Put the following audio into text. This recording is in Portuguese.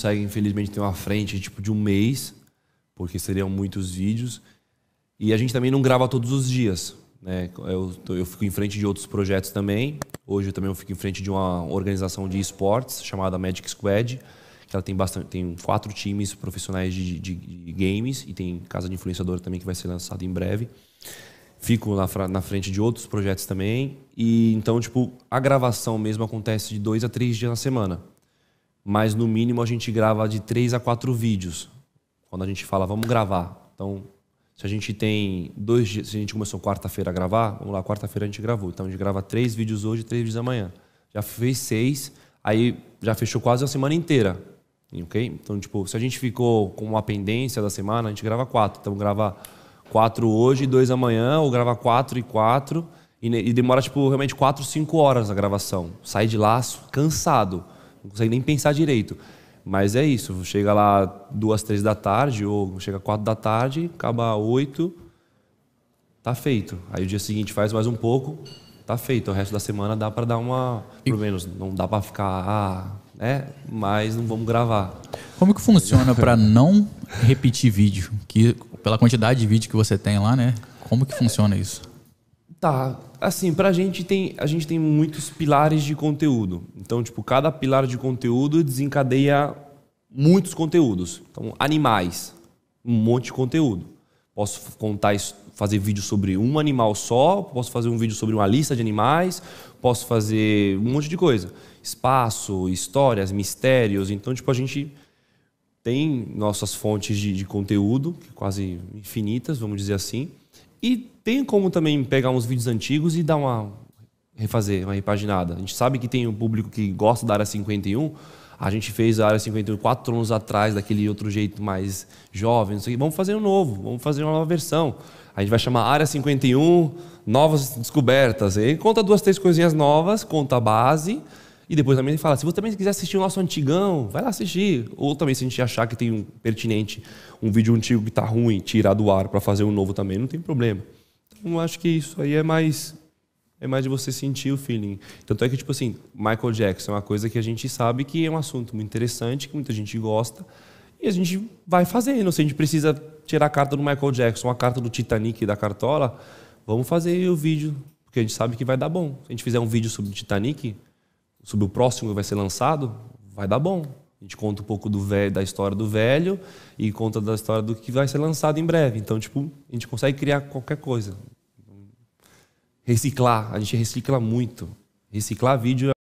consegue, infelizmente, ter uma frente tipo de um mês, porque seriam muitos vídeos. E a gente também não grava todos os dias. Né? Eu, eu fico em frente de outros projetos também. Hoje eu também fico em frente de uma organização de esportes chamada Magic Squad, que ela tem bastante, tem quatro times profissionais de, de, de games e tem casa de influenciador também que vai ser lançado em breve fico na, na, frente de outros projetos também. E então, tipo, a gravação mesmo acontece de dois a três dias na semana mas no mínimo a gente grava de três a quatro vídeos. Quando a gente fala, vamos gravar. Então, se a gente tem dois dias, se a gente começou quarta-feira a gravar, vamos lá, quarta-feira a gente gravou. Então a gente grava três vídeos hoje, três vídeos amanhã. Já fez seis, aí já fechou quase a semana inteira. Ok? Então, tipo, se a gente ficou com uma pendência da semana, a gente grava quatro. Então grava quatro hoje e dois amanhã, ou grava quatro e quatro. E, demora, tipo, realmente quatro, cinco horas a gravação. Sai de laço cansado não consegue nem pensar direito. Mas é isso, chega lá duas, três da tarde, ou chega quatro da tarde, acaba oito, tá feito. Aí o dia seguinte faz mais um pouco, tá feito. O resto da semana dá para dar uma. Pelo menos, não dá para ficar. Ah, é, mas não vamos gravar. Como que funciona para não repetir vídeo? Que pela quantidade de vídeo que você tem lá, né? Como que funciona isso? Tá, assim, pra gente tem, a gente tem muitos pilares de conteúdo. Então, tipo, cada pilar de conteúdo desencadeia muitos conteúdos. Então, animais, um monte de conteúdo. Posso contar, fazer vídeo sobre um animal só, posso fazer um vídeo sobre uma lista de animais, posso fazer um monte de coisa. Espaço, histórias, mistérios. Então, tipo, a gente tem nossas fontes de, de conteúdo, é quase infinitas, vamos dizer assim. E tem como também pegar uns vídeos antigos e dar uma refazer, uma repaginada. A gente sabe que tem um público que gosta da área 51. A gente fez a área 51 quatro anos atrás, daquele outro jeito mais jovem, não sei Vamos fazer um novo, vamos fazer uma nova versão. A gente vai chamar Área 51, novas descobertas. E conta duas, três coisinhas novas, conta a base, e depois também fala: se você também quiser assistir o nosso antigão, vai lá assistir. Ou também, se a gente achar que tem um pertinente, um vídeo antigo que tá ruim, tirar do ar para fazer um novo também, não tem problema. Então, acho que isso aí é mais. É mais de você sentir o feeling. Tanto é que, tipo assim, Michael Jackson é uma coisa que a gente sabe que é um assunto muito interessante, que muita gente gosta. E a gente vai fazendo. Se a gente precisa tirar a carta do Michael Jackson, a carta do Titanic da cartola, vamos fazer o vídeo. Porque a gente sabe que vai dar bom. Se a gente fizer um vídeo sobre o Titanic, sobre o próximo vai ser lançado, vai dar bom. A gente conta um pouco do velho, da história do velho e conta da história do que vai ser lançado em breve. Então, tipo, a gente consegue criar qualquer coisa. Reciclar, a gente recicla muito. Reciclar vídeo é